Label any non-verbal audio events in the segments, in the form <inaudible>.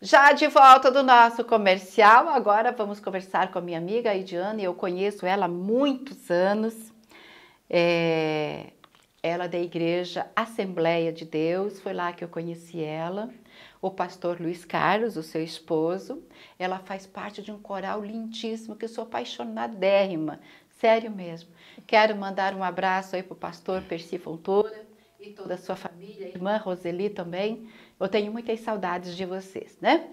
Já de volta do nosso comercial, agora vamos conversar com a minha amiga Idiane. Eu conheço ela há muitos anos. É... Ela é da Igreja Assembleia de Deus, foi lá que eu conheci ela. O pastor Luiz Carlos, o seu esposo, ela faz parte de um coral lindíssimo que eu sou apaixonadérrima, sério mesmo. Quero mandar um abraço aí para o pastor Percy Fontoura e toda a sua família, irmã Roseli também, eu tenho muitas saudades de vocês, né?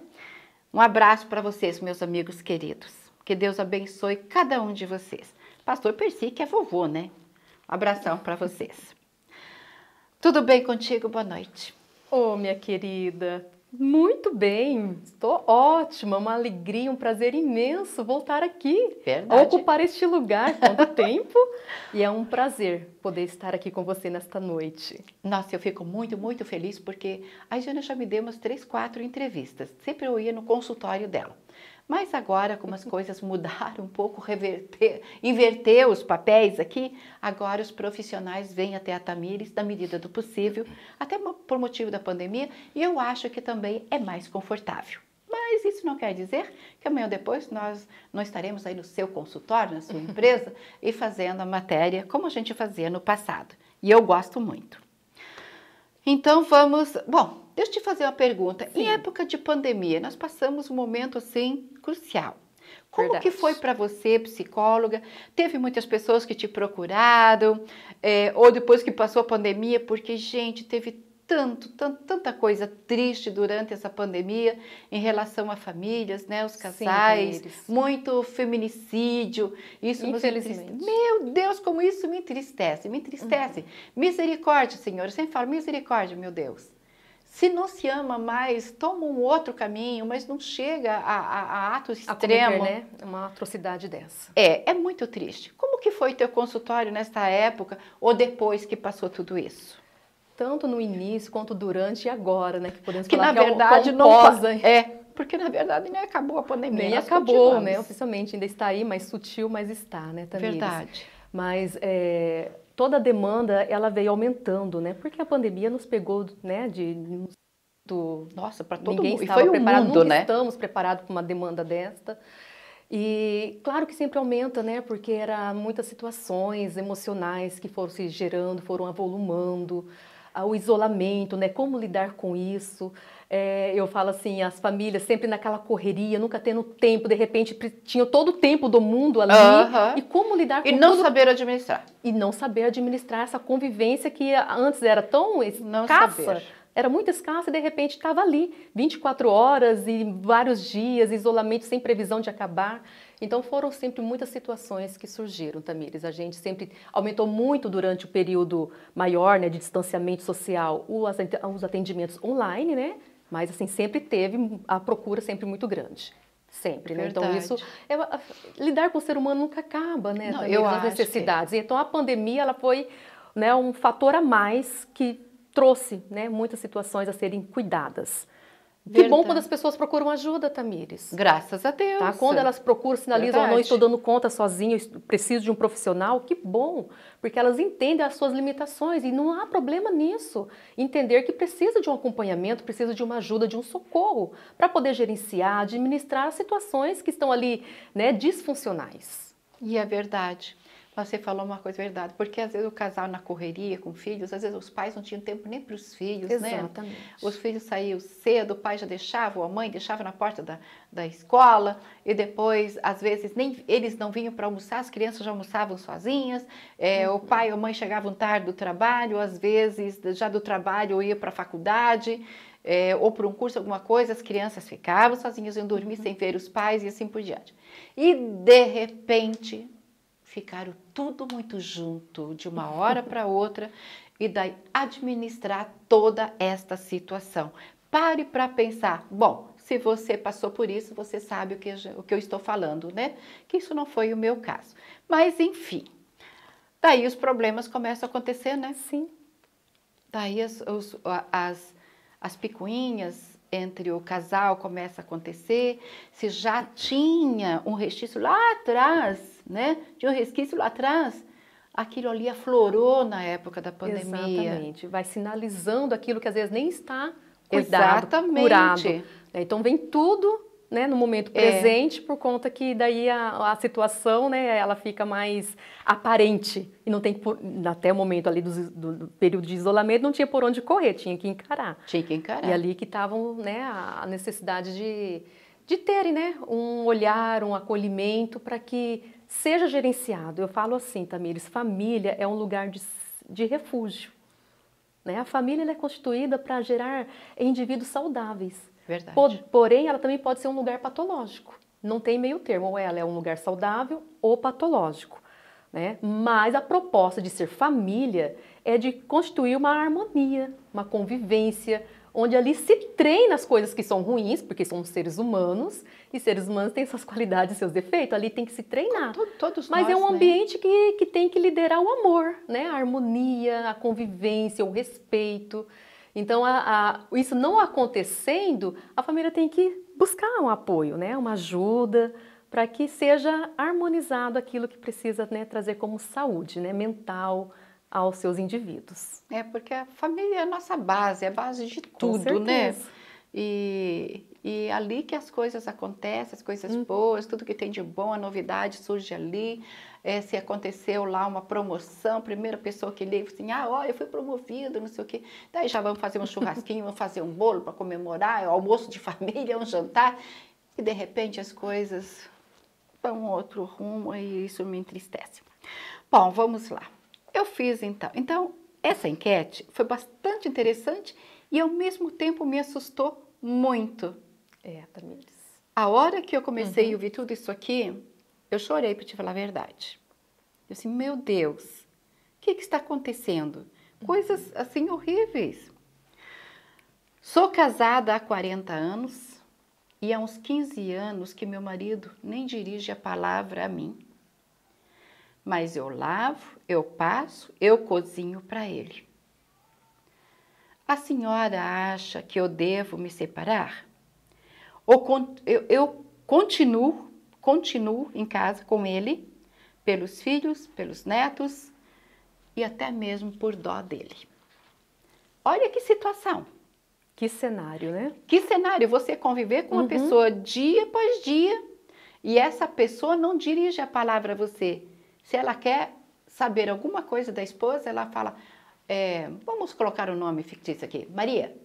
Um abraço para vocês, meus amigos queridos. Que Deus abençoe cada um de vocês. Pastor Percy, que é vovô, né? Um abração para vocês. Tudo bem contigo? Boa noite. Ô, oh, minha querida, muito bem, estou ótima, uma alegria, um prazer imenso voltar aqui, Verdade. ocupar este lugar, tanto <laughs> tempo, e é um prazer poder estar aqui com você nesta noite. Nossa, eu fico muito, muito feliz porque a Jana já me deu umas três, quatro entrevistas, sempre eu ia no consultório dela. Mas agora, como as coisas mudaram um pouco, reverter, inverter os papéis aqui, agora os profissionais vêm até a Tamires na medida do possível, até por motivo da pandemia, e eu acho que também é mais confortável. Mas isso não quer dizer que amanhã ou depois nós não estaremos aí no seu consultório, na sua <laughs> empresa, e fazendo a matéria como a gente fazia no passado. E eu gosto muito. Então vamos. Bom, Deixa eu te fazer uma pergunta. Sim. Em época de pandemia, nós passamos um momento assim crucial. Como Verdade. que foi para você, psicóloga? Teve muitas pessoas que te procuraram, é, ou depois que passou a pandemia, porque, gente, teve tanto, tanto, tanta coisa triste durante essa pandemia em relação a famílias, né, os casais, Sim, muito feminicídio, isso nos Meu Deus, como isso me entristece, me entristece. Uhum. Misericórdia, Senhor, eu sempre falo misericórdia, meu Deus. Se não se ama mais, toma um outro caminho, mas não chega a, a, a atos extremos. Né? Uma atrocidade dessa. É, é muito triste. Como que foi teu consultório nesta época ou depois que passou tudo isso? Tanto no início quanto durante e agora, né? Que podemos que falar na que é verdade é não é porque na verdade nem acabou a pandemia. Nem acabou, né? Oficialmente ainda está aí, mas sutil, mas está, né? Tamires? Verdade. Mas é, toda a demanda ela veio aumentando, né? Porque a pandemia nos pegou, né, de do, nossa, para todo ninguém mundo. estava preparado, não né? estamos preparados para uma demanda desta. E claro que sempre aumenta, né? Porque era muitas situações emocionais que foram se gerando, foram avolumando o isolamento, né? Como lidar com isso? É, eu falo assim, as famílias sempre naquela correria, nunca tendo tempo, de repente tinham todo o tempo do mundo ali. E como lidar com E não tudo... saber administrar. E não saber administrar essa convivência que antes era tão escassa. Era muito escassa e de repente estava ali, 24 horas e vários dias, isolamento sem previsão de acabar. Então foram sempre muitas situações que surgiram, Tamires. A gente sempre aumentou muito durante o período maior né, de distanciamento social os atendimentos online, né? Mas assim, sempre teve a procura sempre muito grande. Sempre, né? Verdade. Então, isso. É, lidar com o ser humano nunca acaba, né? Não, eu as necessidades. Que... Então, a pandemia ela foi né, um fator a mais que trouxe né, muitas situações a serem cuidadas. Verdade. Que bom quando as pessoas procuram ajuda, Tamires. Graças a Deus. Tá? Quando elas procuram, sinalizam, Verdade. não estou dando conta sozinha, preciso de um profissional, que bom, porque elas entendem as suas limitações e não há problema nisso. Entender que precisa de um acompanhamento, precisa de uma ajuda, de um socorro, para poder gerenciar, administrar situações que estão ali né, disfuncionais. E é verdade. Você falou uma coisa verdade, porque às vezes o casal na correria com filhos, às vezes os pais não tinham tempo nem para os filhos, né? Exatamente. né? Os filhos saíam cedo, o pai já deixava, ou a mãe deixava na porta da, da escola, e depois, às vezes, nem eles não vinham para almoçar, as crianças já almoçavam sozinhas, é, uhum. o pai ou a mãe chegavam tarde do trabalho, às vezes, já do trabalho, ou ia para a faculdade, é, ou para um curso, alguma coisa, as crianças ficavam sozinhas, iam dormir uhum. sem ver os pais e assim por diante. E, de repente, ficaram tudo muito junto de uma hora para outra e daí administrar toda esta situação. Pare para pensar, bom, se você passou por isso, você sabe o que, o que eu estou falando, né? Que isso não foi o meu caso. Mas enfim, daí os problemas começam a acontecer, né? Sim. Daí as, os, as, as picuinhas, entre o casal começa a acontecer, se já tinha um resquício lá atrás, né? Tinha um resquício lá atrás, aquilo ali aflorou na época da pandemia. Exatamente, vai sinalizando aquilo que às vezes nem está cuidado, Exatamente. curado. Né? Então vem tudo né, no momento é. presente, é. por conta que daí a, a, situação, né, ela fica mais aparente e não tem por, até o momento ali do, do, período de isolamento não tinha por onde correr, tinha que encarar. Tinha que encarar. E ali que estavam, né, a necessidade de de terem, né, um olhar, um acolhimento para que seja gerenciado. Eu falo assim, Tamires, família é um lugar de, de refúgio. Né? A família é constituída para gerar indivíduos saudáveis. Verdade. Por, porém, ela também pode ser um lugar patológico. Não tem meio termo, ou ela é um lugar saudável ou patológico. Né? Mas a proposta de ser família é de constituir uma harmonia, uma convivência, onde ali se treina as coisas que são ruins, porque somos seres humanos, e seres humanos têm suas <laughs> qualidades e seus defeitos, ali tem que se treinar. Todo, todos Mas é nós, é um né? ambiente né? que, que tem que liderar o amor, né? a harmonia, a convivência, o respeito. Então, a, a, isso não acontecendo, a família tem que buscar um apoio, né? uma ajuda, para que seja harmonizado aquilo que precisa né, trazer como saúde né, mental aos seus indivíduos. É, porque a família é a nossa base, é a base de tudo, né? E, e ali que as coisas acontecem, as coisas uhum. boas, tudo que tem de bom, a novidade surge ali. É, se aconteceu lá uma promoção, primeira pessoa que liga assim, ah, ó, eu fui promovido, não sei o quê. Daí já vamos fazer um churrasquinho, <laughs> vamos fazer um bolo para comemorar, é um almoço de <laughs> família, é um jantar. E de repente as coisas vão outro rumo e isso me entristece. Bom, vamos lá. Eu fiz então. Então, essa enquete foi bastante interessante e ao mesmo tempo me assustou muito é, Tamires. A hora que eu comecei uhum. a ouvir tudo isso aqui, eu chorei para te falar a verdade. Eu disse, assim, meu Deus, o que, que está acontecendo? Coisas uhum. assim horríveis. Sou casada há 40 anos e há uns 15 anos que meu marido nem dirige a palavra a mim. Mas eu lavo, eu passo, eu cozinho para ele. A senhora acha que eu devo me separar? Ou eu, eu continuo, continuo em casa com ele, pelos filhos, pelos netos e até mesmo por dó dele. Olha que situação. Que cenário, né? Que cenário você conviver com uhum. uma pessoa dia após dia e essa pessoa não dirige a palavra a você. Se ela quer saber alguma coisa da esposa, ela fala: é, vamos colocar o um nome fictício aqui, Maria.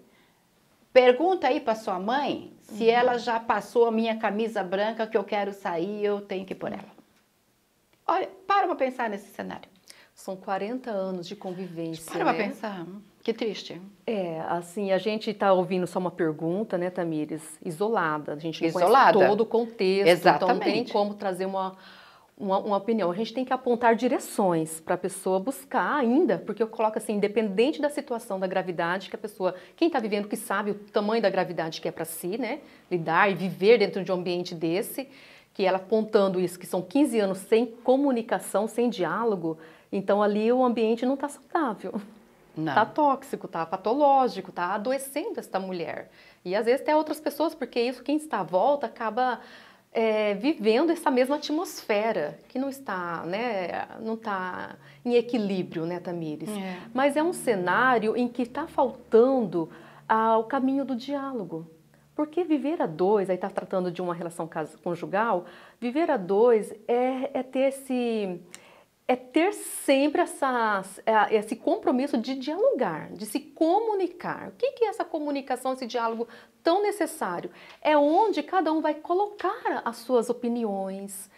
Pergunta aí para sua mãe se uhum. ela já passou a minha camisa branca que eu quero sair, eu tenho que por ela. Olha, para para pensar nesse cenário. São 40 anos de convivência. Para né? para pensar. Que triste. É, assim, a gente está ouvindo só uma pergunta, né, Tamires? Isolada. A gente não isolada. conhece todo o contexto. Exatamente. Então não tem como trazer uma, uma, uma, opinião. A gente tem que apontar direções para a pessoa buscar ainda, porque eu coloco assim, independente da situação da gravidade que a pessoa, quem está vivendo, que sabe o tamanho da gravidade que é para si, né? Lidar e viver dentro de um ambiente desse, que ela apontando isso, que são 15 anos sem comunicação, sem diálogo, então ali o ambiente não está saudável. Não. Tá tóxico, tá patológico, tá adoecendo esta mulher. E às vezes até outras pessoas, porque isso quem está à volta acaba é, vivendo essa mesma atmosfera, que não está, né, não está em equilíbrio, né, Tamires? É. Mas é um cenário em que está faltando ah, o caminho do diálogo. Porque viver a dois, aí está tratando de uma relação conjugal, viver a dois é, é ter esse é ter sempre essa, é, esse compromisso de dialogar, de se comunicar. O que é essa comunicação, esse diálogo tão necessário. É onde cada um vai colocar as suas opiniões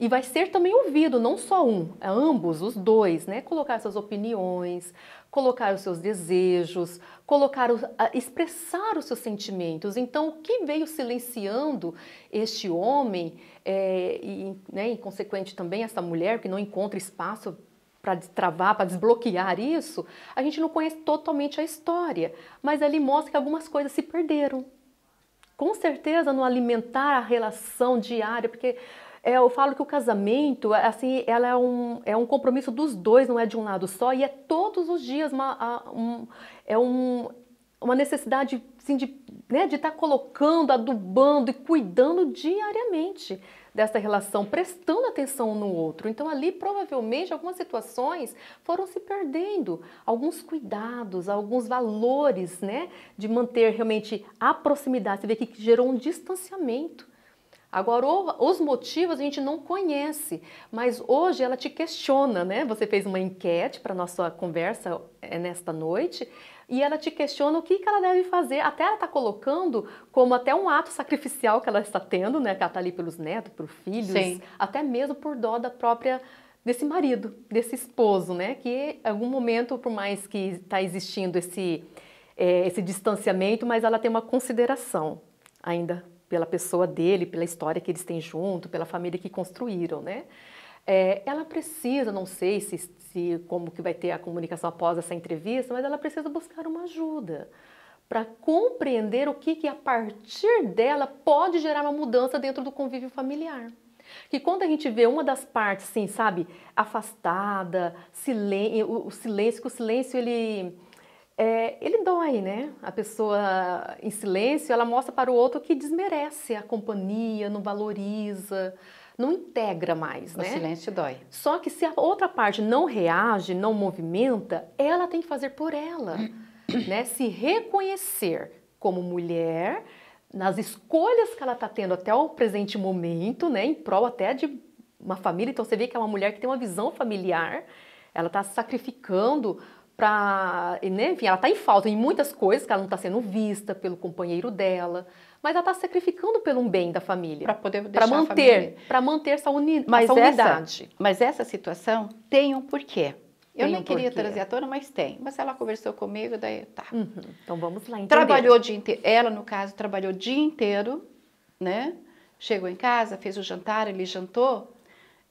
e vai ser também ouvido, não só um, é ambos, os dois, né? Colocar suas opiniões, colocar os seus desejos, colocar, o, expressar os seus sentimentos. Então, o que veio silenciando este homem é, e, né, e consequente também essa mulher que não encontra espaço para destravar, para desbloquear isso, a gente não conhece totalmente a história, mas ali mostra que algumas coisas se perderam. Com certeza no alimentar a relação diária, porque é, eu falo que o casamento, é, assim, ela é um, é um compromisso dos dois, não é de um lado só, e é todos os dias uma, a, um, é um, uma necessidade assim, de né, estar tá colocando, adubando e cuidando diariamente dessa relação, prestando atenção no outro. Então, ali, provavelmente, algumas situações foram se perdendo, alguns cuidados, alguns valores, né? De manter realmente a proximidade. Você vê que gerou um distanciamento. Agora, os motivos a gente não conhece, mas hoje ela te questiona, né? Você fez uma enquete para nossa conversa é, nesta noite e ela te questiona o que, que ela deve fazer. Até ela está colocando como até um ato sacrificial que ela está tendo, né? Que ela está ali pelos netos, pelos filhos, Sim. até mesmo por dó da própria desse marido, desse esposo, né? Que em algum momento, por mais que está existindo esse, é, esse distanciamento, mas ela tem uma consideração ainda pela pessoa dele, pela história que eles têm junto, pela família que construíram, né? É, ela precisa, não sei se se como que vai ter a comunicação após essa entrevista, mas ela precisa buscar uma ajuda para compreender o que, que a partir dela pode gerar uma mudança dentro do convívio familiar. Que quando a gente vê uma das partes, assim, sabe, afastada, o, o, silêncio, que o silêncio ele é, ele dói, né? A pessoa em silêncio, ela mostra para o outro que desmerece a companhia, não valoriza, não integra mais, o né? O silêncio dói. Só que se a outra parte não reage, não movimenta, ela tem que fazer por ela, <coughs> né? Se reconhecer como mulher nas escolhas que ela está tendo até o presente momento, né? Em prol até de uma família. Então você vê que é uma mulher que tem uma visão familiar. Ela está sacrificando para, né? enfim, ela está em falta em muitas coisas que ela não está sendo vista pelo companheiro dela mas ela está sacrificando pelo um bem da família. Para poder deixar pra manter, Para manter essa, uni mas essa unidade. Essa, mas essa situação tem um porquê. Eu tem nem um queria porquê. trazer à tona, mas tem. Mas ela conversou comigo, daí tá. Uhum. Então vamos lá entender. Trabalhou o dia inteiro. Ela, no caso, trabalhou o dia inteiro, né? Chegou em casa, fez o jantar, ele jantou.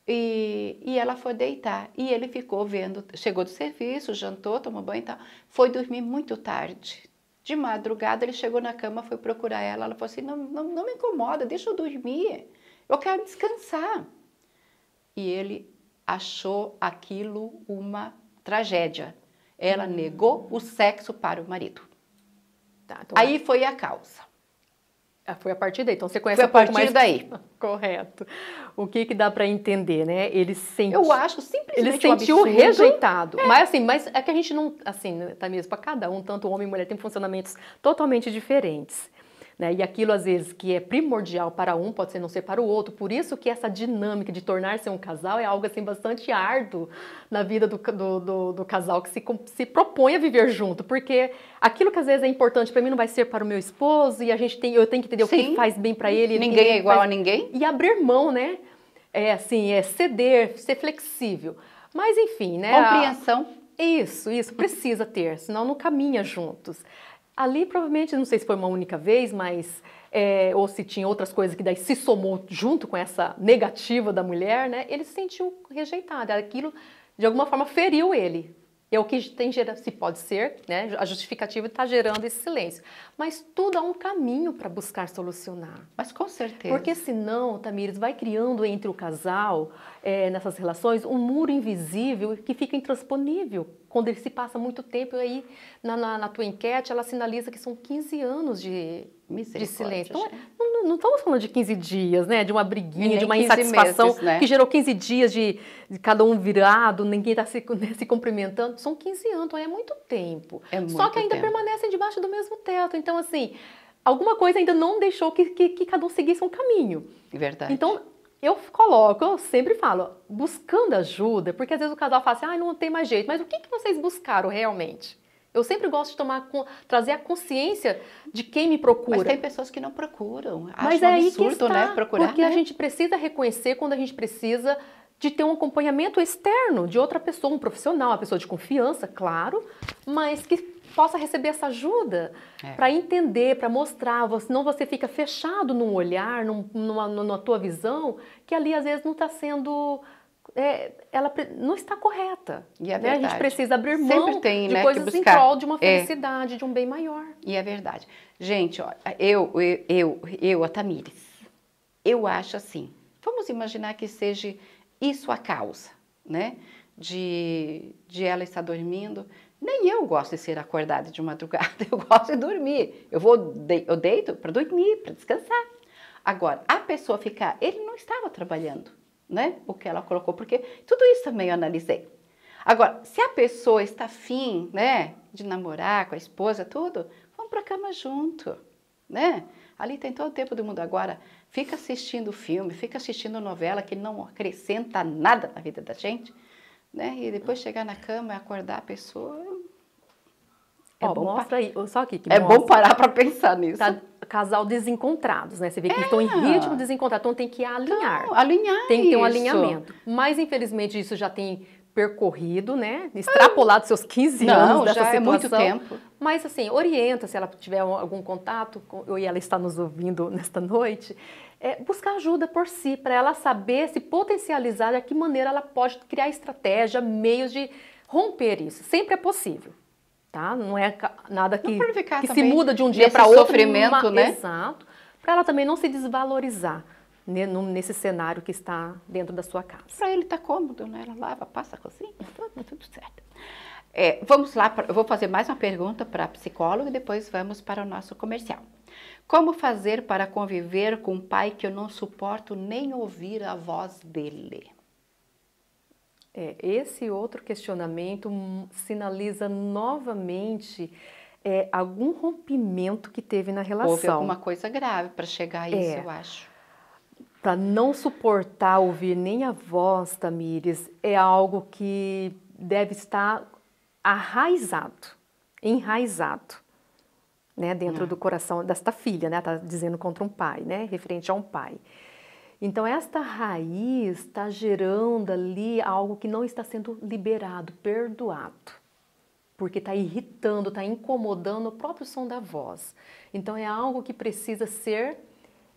E, e ela foi deitar. E ele ficou vendo, chegou do serviço, jantou, tomou banho e tal. Foi dormir muito tarde, de madrugada ele chegou na cama, foi procurar ela, ela falou assim: não, não, não me incomoda, deixa eu dormir, eu quero descansar. E ele achou aquilo uma tragédia. Ela hum. negou o sexo para o marido. Tá, então Aí é. foi a causa. Ah, foi a partir daí. Então você conhece foi a partir mais... daí. <laughs> Correto. O que que dá para entender, né? Ele sentiu. Eu acho simplesmente ele sentiu um rejeitado. É. Mas assim, mas é que a gente não, assim, né, tá mesmo para cada um, tanto homem e mulher tem funcionamentos totalmente diferentes. Né? E aquilo, às vezes, que é primordial para um pode ser não ser para o outro. Por isso que essa dinâmica de tornar-se um casal é algo assim bastante árduo na vida do, do, do, do casal que se, se propõe a viver junto. Porque aquilo que às vezes é importante para mim não vai ser para o meu esposo e a gente tem, eu tenho que entender Sim. o que faz bem para ele. Ninguém ele é igual faz... a ninguém. E abrir mão, né? É assim, é ceder, ser flexível. Mas enfim, né? Compreensão. A... Isso, isso, precisa ter, senão não caminha juntos. Ali provavelmente, não sei se foi uma única vez, mas é, ou se tinha outras coisas que daí se somou junto com essa negativa da mulher, né? Ele se sentiu rejeitado. Aquilo de alguma forma feriu ele. E é o que tem se pode ser, né? A justificativa está gerando esse silêncio. Mas tudo há é um caminho para buscar solucionar. Mas com certeza. Porque senão, Tamires, vai criando entre o casal, é, nessas relações, um muro invisível que fica intransponível. Quando ele se passa muito tempo, aí na, na, na tua enquete ela sinaliza que são 15 anos de de silêncio. Então, não, estamos falando de 15 dias, né? De uma briguinha, de uma insatisfação meses, né? que gerou 15 dias de, de cada um virado, ninguém está se, <laughs> né, se, cumprimentando. São 15 anos, então é muito tempo. É muito Só que ainda tempo. permanecem debaixo do mesmo teto. Então, assim, alguma coisa ainda não deixou que, que, que cada um seguisse um caminho. Verdade. Então, eu coloco, eu sempre falo, buscando ajuda, porque às vezes o casal fala assim, ah, não tem mais jeito. Mas o que, que vocês buscaram realmente? Eu sempre gosto de tomar, trazer a consciência de quem me procura. Mas tem pessoas que não procuram. Mas é um aí que está, né? Procurar, porque né? a gente precisa reconhecer quando a gente precisa de ter um acompanhamento externo de outra pessoa, um profissional, uma pessoa de confiança, claro, mas que possa receber essa ajuda é. para entender, para mostrar, senão você fica fechado num olhar, num, numa, numa tua visão, que ali às vezes não está sendo é, ela não está correta. E é né? A gente precisa abrir mão Sempre tem, de né, coisas em prol de uma é. felicidade, é. de um bem maior. E é verdade. Gente, ó, eu, eu, eu, eu, a Tamires, eu acho assim, vamos imaginar que seja isso a causa, né? De, de ela estar dormindo. Nem eu gosto de ser acordada de madrugada, <laughs> eu gosto de dormir. Eu vou, de, eu deito para dormir, para descansar. Agora, a pessoa ficar, ele não estava trabalhando né? O que ela colocou, porque tudo isso também eu analisei. Agora, se a pessoa está afim, né, de namorar com a esposa, tudo, vamos para a cama junto, né? Ali tem todo o tempo do mundo agora. Fica assistindo filme, fica assistindo novela que não acrescenta nada na vida da gente, né? E depois chegar na cama e acordar a pessoa, é Ó, bom mostra pra... aí, só aqui que É mostra. bom parar para pensar nisso. Tá casal desencontrados, né? Você vê que é. estão em ritmo desencontrado, então tem que alinhar. Então, alinhar Tem que ter um isso. alinhamento. Mas, infelizmente, isso já tem percorrido, né? Extrapolado seus 15 Não, anos dessa já situação. é muito tempo. Mas, assim, orienta, se ela tiver algum contato, eu e ela está nos ouvindo <laughs> nesta noite, é, buscar ajuda por si, para ela saber se potencializar, de que maneira ela pode criar estratégia, meios de romper isso. Sempre é possível tá? Não é nada que, que se muda de um dia para outro. sofrimento, numa... né? Exato. Para ela também não se desvalorizar né, nesse cenário que está dentro da sua casa. Para ele tá cômodo, né? Ela lava, passa a cozinha, <laughs> tudo, tá tudo certo. É, vamos lá, eu vou fazer mais uma pergunta para a psicóloga e depois vamos para o nosso comercial. Como fazer para conviver com um pai que eu não suporto nem ouvir a voz dele? É, esse outro questionamento hum, sinaliza novamente é, algum rompimento que teve na relação. Houve alguma coisa grave para chegar a é. isso, é, eu acho. Para não suportar ouvir nem a voz, Tamires, é algo que deve estar arraizado, enraizado, né, dentro hum. do coração desta filha, né? Tá dizendo contra um pai, né, referente a um pai. Então, esta raiz está gerando ali algo que não está sendo liberado, perdoado, porque está irritando, está incomodando o próprio som da voz. Então, é algo que precisa ser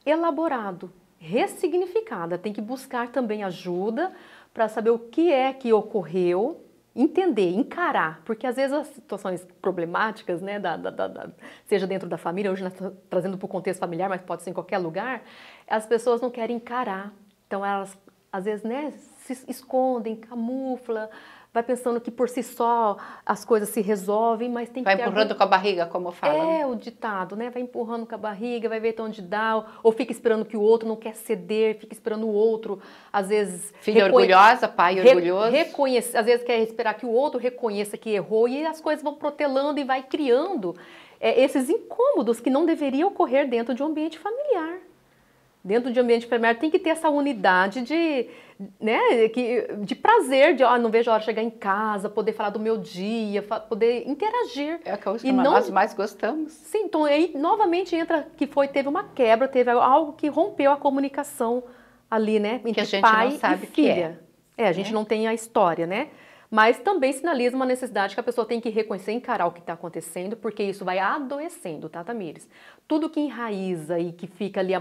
elaborado, ressignificado. Tem que buscar também ajuda para saber o que é que ocorreu entender, encarar, porque às vezes as situações problemáticas, né, da, da, da, seja dentro da família, hoje nós tá trazendo para o contexto familiar, mas pode ser em qualquer lugar, as pessoas não querem encarar. Então elas às vezes né, se escondem, camufla, vai pensando que por si só as coisas se resolvem, mas tem vai que. Vai empurrando algum... com a barriga, como fala. Né? É o ditado, né? Vai empurrando com a barriga, vai ver até onde dá, ou fica esperando que o outro não quer ceder, fica esperando o outro, às vezes. Filha reconhe... orgulhosa, pai Re... orgulhoso. Reconhece, às vezes quer esperar que o outro reconheça que errou e as coisas vão protelando e vai criando é, esses incômodos que não deveriam ocorrer dentro de um ambiente familiar. Dentro de um ambiente primário tem que ter essa unidade de, né, que, de prazer, de ó, ah, não vejo a hora de chegar em casa, poder falar do meu dia, poder interagir. É a coisa que não... nós mais gostamos. Sim, então aí novamente entra que foi, teve uma quebra, teve algo que rompeu a comunicação ali, né? Entre que a gente pai não sabe e filha. Que é. é, a gente é. não tem a história, né? mas também sinaliza uma necessidade que a pessoa tem que reconhecer, encarar o que está acontecendo, porque isso vai adoecendo, tá, Tamires? Tudo que enraiza e que fica ali,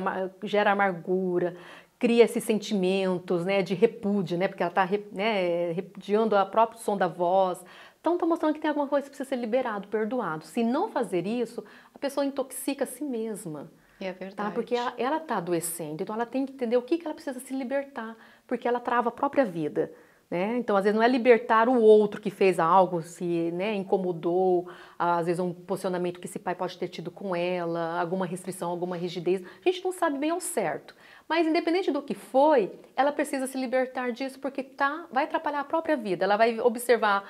gera amargura, cria esses sentimentos, né, de repúdio, né, porque ela está né, repudiando o próprio som da voz, então está mostrando que tem alguma coisa que precisa ser liberado, perdoado. Se não fazer isso, a pessoa intoxica a si mesma. É tá? verdade. Tá? Porque ela está adoecendo, então ela tem que entender o que, que ela precisa se libertar, porque ela trava a própria vida. Né? Então, às vezes, não é libertar o outro que fez algo, se né, incomodou, às vezes, um posicionamento que esse pai pode ter tido com ela, alguma restrição, alguma rigidez. A gente não sabe bem ao certo. Mas, independente do que foi, ela precisa se libertar disso porque tá, vai atrapalhar a própria vida. Ela vai observar,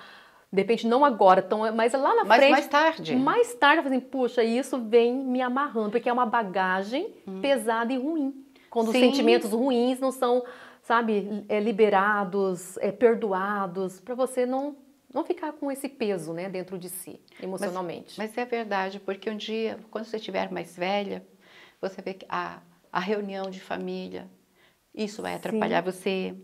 de repente, não agora, tão, mas lá na mas frente. mais tarde. Mais tarde, assim, puxa, isso vem me amarrando, porque é uma bagagem hum. pesada e ruim. Quando Sim. os sentimentos ruins não são sabe, é, liberados, é, perdoados, para você não não ficar com esse peso, né, dentro de si, emocionalmente. Mas, mas é verdade, porque um dia, quando você estiver mais velha, você vê que a, a reunião de família, isso vai atrapalhar Sim. você.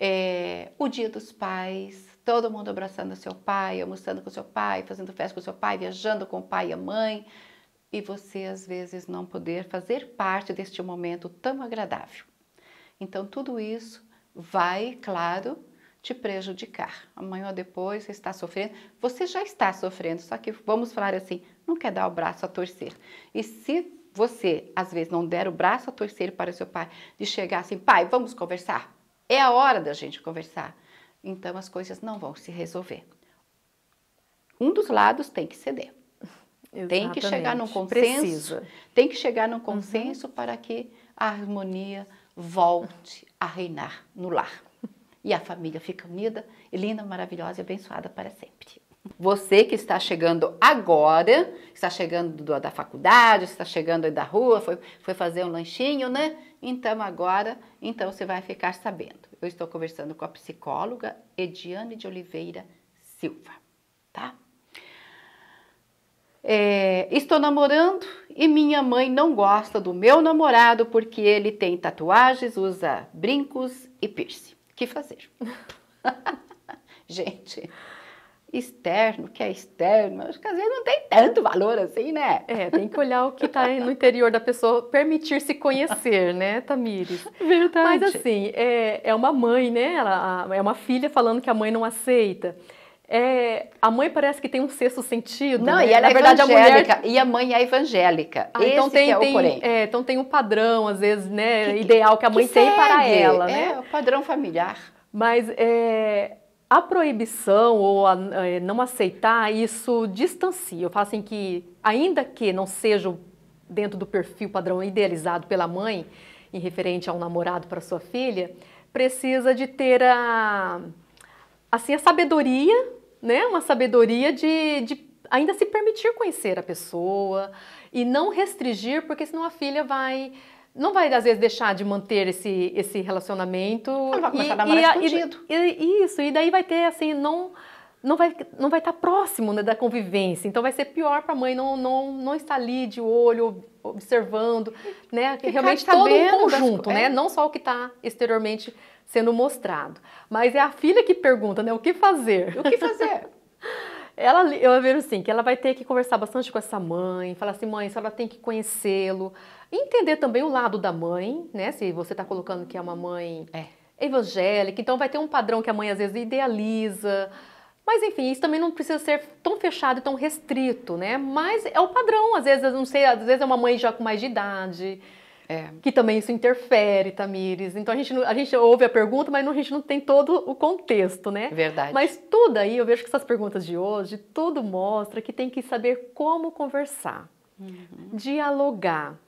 É, o dia dos pais, todo mundo abraçando seu pai, almoçando com seu pai, fazendo festa com seu pai, viajando com o pai e a mãe, e você às vezes não poder fazer parte deste momento tão agradável. Então, tudo isso vai, claro, te prejudicar. Amanhã ou depois você está sofrendo, você já está sofrendo, só que vamos falar assim, não quer dar o braço a torcer. E se você, às vezes, não der o braço a torcer para o seu pai, de chegar assim, pai, vamos conversar? É a hora da gente conversar. Então as coisas não vão se resolver. Um dos lados tem que ceder. Exatamente. <laughs> Tem que chegar num consenso. Precisa. Tem que chegar num uhum. consenso uhum. para que a harmonia volte a reinar no lar. E a família fica unida, e linda, maravilhosa e abençoada para sempre. Você que está chegando agora, está chegando do, da faculdade, está chegando da rua, foi, foi fazer um lanchinho, né? Então agora, então você vai ficar sabendo. Eu estou conversando com a psicóloga Ediane de Oliveira Silva, tá? é, estou namorando e minha mãe não gosta do meu namorado porque ele tem tatuagens, usa brincos e piercing. que fazer? <laughs> Gente, externo, que é externo, acho que às vezes não tem tanto valor assim, né? É, tem que olhar o que está no interior da pessoa, permitir se conhecer, né, Tamires? Verdade. Mas assim, é, é uma mãe, né? Ela, é uma filha falando que a mãe não aceita. É, a mãe parece que tem um sexto sentido. Não, né? e ela Na é verdade, evangélica. A mulher... E a mãe é evangélica. Ah, então tem, é tem é, então tem um padrão, às vezes, né? Que, ideal que a mãe que tem segue. para ela. Né? É, né? o padrão familiar. Mas é, a proibição ou a, é, não aceitar, isso distancia. Eu falo assim que, ainda que não seja dentro do perfil padrão idealizado pela mãe, em referente a um namorado para sua filha, precisa de ter a, assim, a sabedoria né? Uma sabedoria de, de ainda se permitir conhecer a pessoa e não restringir, porque senão a filha vai não vai, às vezes, deixar de manter esse, esse relacionamento. Ela vai começar e, a e, E, isso, e daí vai ter, assim, não... Não vai, não vai estar próximo né, da convivência, então vai ser pior para a mãe não, não, não estar ali de olho, observando, né? Ficar Realmente todo um conjunto, das... né? É. Não só o que está exteriormente sendo mostrado. Mas é a filha que pergunta, né? O que fazer? O que fazer? <laughs> ela, eu vejo assim, que ela vai ter que conversar bastante com essa mãe, falar assim, mãe, se ela tem que conhecê-lo, entender também o lado da mãe, né? Se você está colocando que é uma mãe é. evangélica, então vai ter um padrão que a mãe às vezes idealiza. Mas enfim, isso também não precisa ser tão fechado e tão restrito, né? Mas é o padrão, às vezes, não sei, às vezes é uma mãe já com mais de idade é. Que também isso interfere, Tamires. Então a gente, a gente ouve a pergunta, mas a gente não tem todo o contexto, né? Verdade. Mas tudo aí, eu vejo que essas perguntas de hoje, tudo mostra que tem que saber como conversar, uhum. dialogar.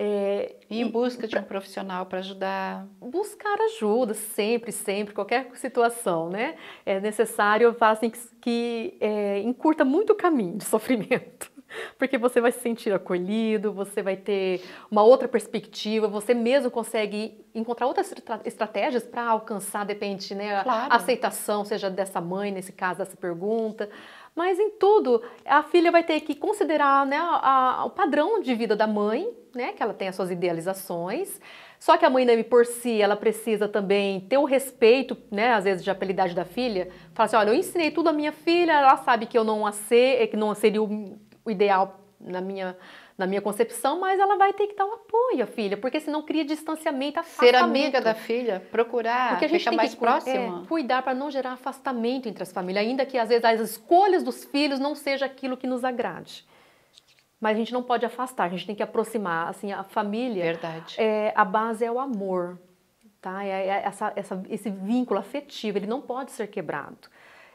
É, e em busca de um profissional para ajudar. Buscar ajuda, sempre, sempre, qualquer situação, né? É necessário, fazem assim, que, que é, encurta muito o caminho de sofrimento. Porque você vai se sentir acolhido, você vai ter uma outra perspectiva, você mesmo consegue encontrar outras estratégias para alcançar, de repente, né, claro. a aceitação, seja dessa mãe, nesse caso, dessa pergunta. Mas em tudo, a filha vai ter que considerar né, a, a, o padrão de vida da mãe, né, que ela tem as suas idealizações. Só que a mãe Nami, por si, ela precisa também ter o respeito, né, às vezes, de apelidade da filha. Fala assim, olha, eu ensinei tudo à minha filha, ela sabe que eu não, a ser, que não seria o o ideal na minha na minha concepção, mas ela vai ter que dar um apoio à filha, porque senão cria distanciamento, afastamento. Ser amiga da filha, procurar, porque a gente ficar mais que, próxima. É, cuidar para não gerar afastamento entre as famílias, ainda que às vezes as escolhas dos filhos não seja aquilo que nos agrade. Mas a gente não pode afastar, a gente tem que aproximar, assim, a família. Verdade. É, a base é o amor, tá? É, é essa, essa, esse vínculo afetivo, ele não pode ser quebrado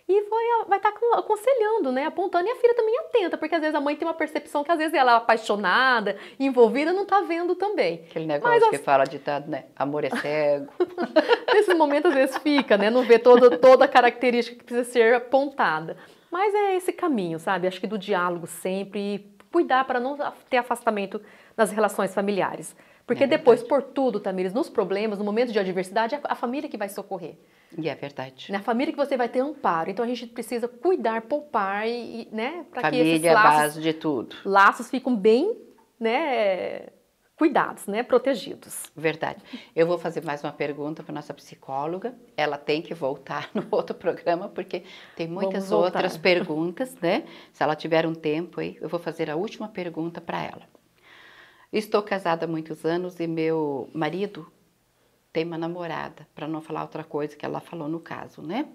e vai, vai estar tá aconselhando, né? Apontando. E a filha também atenta, porque às vezes a mãe tem uma percepção que às vezes ela é apaixonada, envolvida, não tá vendo também. Aquele negócio Mas, que as... fala ditado, tá, né? Amor é cego. <laughs> Nesse momento às vezes fica, né? Não vê toda, toda a característica que precisa ser apontada. Mas é esse caminho, sabe? Acho que do diálogo sempre e cuidar para não ter afastamento nas relações familiares. Porque é depois, por tudo, Tamires, nos problemas, no momento de adversidade, é a família que vai socorrer. E é verdade. Na família que você vai ter amparo. Então a gente precisa cuidar, poupar e, né, para que esses é laços, base de tudo. Laços ficam bem, né, cuidados, né, protegidos. Verdade. Eu vou fazer mais uma pergunta para nossa psicóloga. Ela tem que voltar no outro programa porque tem muitas outras perguntas, né? Se ela tiver um tempo aí, eu vou fazer a última pergunta para ela. Estou casada há muitos anos e meu marido tem uma namorada, para não falar outra coisa que ela falou no caso, né?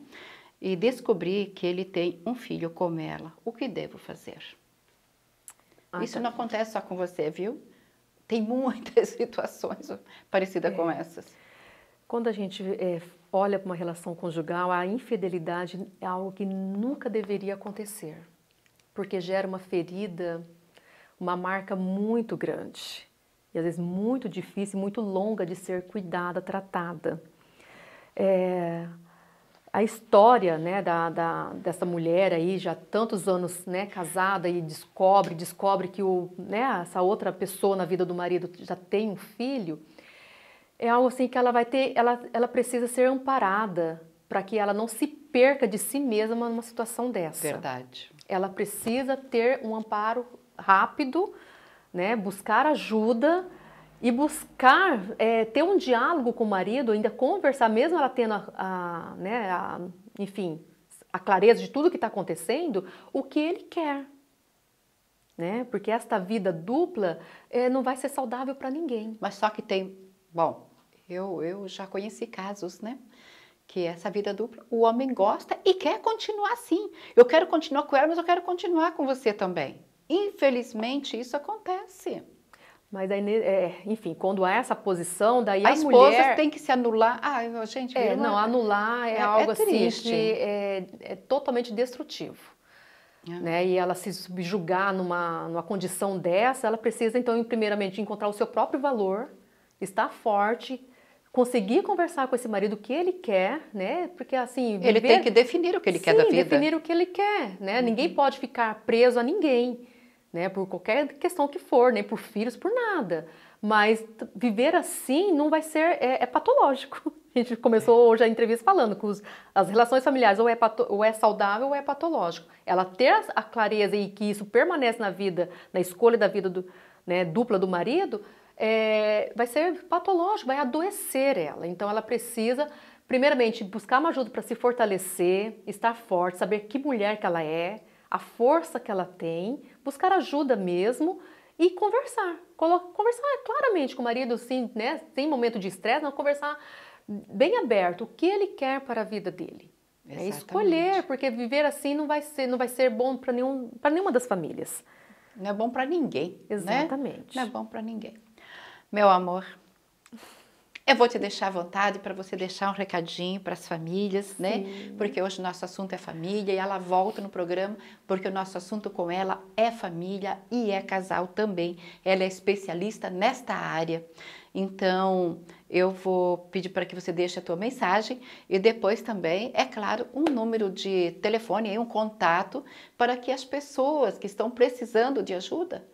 E descobri que ele tem um filho como ela. O que devo fazer? Ah, Isso tá. não acontece só com você, viu? Tem muitas <laughs> situações parecidas é. com essas. Quando a gente é, olha para uma relação conjugal, a infidelidade é algo que nunca deveria acontecer, porque gera uma ferida, uma marca muito grande às vezes muito difícil, muito longa de ser cuidada, tratada. É, a história né, da, da, dessa mulher aí, já tantos anos né, casada e descobre, descobre que o, né, essa outra pessoa na vida do marido já tem um filho, é algo assim que ela vai ter, ela, ela precisa ser amparada para que ela não se perca de si mesma numa situação dessa. Verdade. Ela precisa ter um amparo rápido né? Buscar ajuda e buscar é, ter um diálogo com o marido, ainda conversar, mesmo ela tendo a, a né, a, enfim, a clareza de tudo que está acontecendo, o que ele quer. Né? Porque esta vida dupla é, não vai ser saudável para ninguém. Mas só que tem, bom, eu, eu já conheci casos, né? Que essa vida dupla, o homem gosta e quer continuar assim. Eu quero continuar com ela, mas eu quero continuar com você também. Infelizmente, isso acontece. Mas aí, né, é, enfim, quando há essa posição, daí a, a esposa mulher... tem que se anular. Ah, gente, é, não, é anular é, é, é algo assim que é, é, totalmente destrutivo. Né? E ela se subjugar numa, numa condição dessa, ela precisa, então, primeiramente, encontrar o seu próprio valor, estar forte, conseguir conversar com esse marido o que ele quer, né? Porque assim, viver... ele tem que definir o que ele Sim, quer da vida. definir o que ele quer, né? Uhum. Ninguém pode ficar preso a ninguém né? Por qualquer questão que for, nem por filhos, por nada. Mas viver assim não vai ser, é, é patológico. <laughs> A gente começou é. hoje a entrevista falando que os, as relações familiares ou é, pato, ou é saudável ou é patológico. Ela ter a clareza e que isso permanece na vida, na escolha da vida do, né, dupla do marido, é, vai ser patológico, vai adoecer ela. Então ela precisa, primeiramente, buscar uma ajuda para se fortalecer, estar forte, saber que mulher que ela é, a força que ela tem, buscar ajuda mesmo e conversar. Conversar claramente com o marido, sim, né? Sem momento de estresse, não conversar bem aberto o que ele quer para a vida dele. É escolher, porque viver assim não vai ser, não vai ser bom para nenhum, para nenhuma das famílias. Não é bom para ninguém. Né? Exatamente. Né? Não é bom para ninguém. Meu amor, eu vou te deixar à vontade para você deixar um recadinho para as famílias, né? Sim. né? Porque hoje o nosso assunto é família e ela volta no programa porque o nosso assunto com ela é família e é casal também. Ela é especialista nesta área. Então, eu vou pedir para que você deixe a tua mensagem e depois também, é claro, um número de telefone, e um contato para que as pessoas que estão precisando de ajuda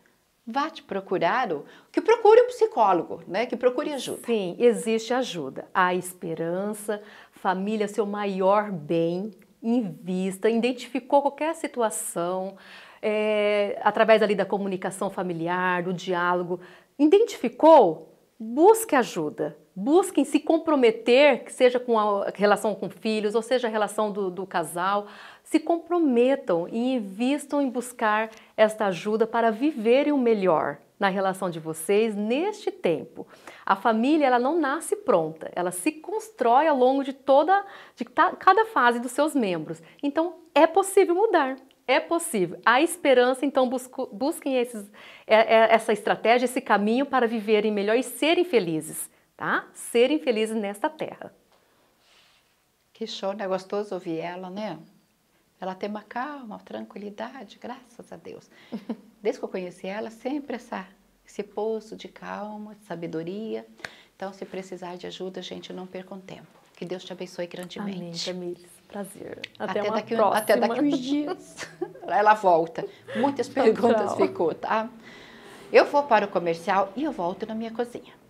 vá te procurar, o, que procure um psicólogo, né? Que procure ajuda. Sim, existe ajuda. Há esperança, família, seu maior bem, em vista. identificou qualquer situação, é, através ali da comunicação familiar, do diálogo, identificou, busque ajuda, busquem se comprometer, que seja com a relação com filhos, ou seja a relação do, do casal, se comprometam e invistam em buscar esta ajuda para viverem o melhor na relação de vocês neste tempo. A família ela não nasce pronta, ela se constrói ao longo de toda de cada fase dos seus membros. Então é possível mudar é possível. Há esperança, então busco, busquem esses, é, é, essa estratégia, esse caminho para viverem melhor e serem felizes, tá? Serem felizes nesta terra. Que show, né? Gostoso ouvir ela, né? Ela tem uma calma, uma tranquilidade, graças a Deus. <laughs> Desde que eu conheci ela, sempre essa, esse poço de calma, de sabedoria. Então, se precisar de ajuda, gente, não perca um tempo. Que Deus te abençoe grandemente. Amém, Camille. Prazer. Até, até daqui, próxima. Até daqui uns dias. <laughs> Ela volta. Muitas perguntas Tchau. ficou, tá? Eu vou para o comercial e eu volto na minha cozinha.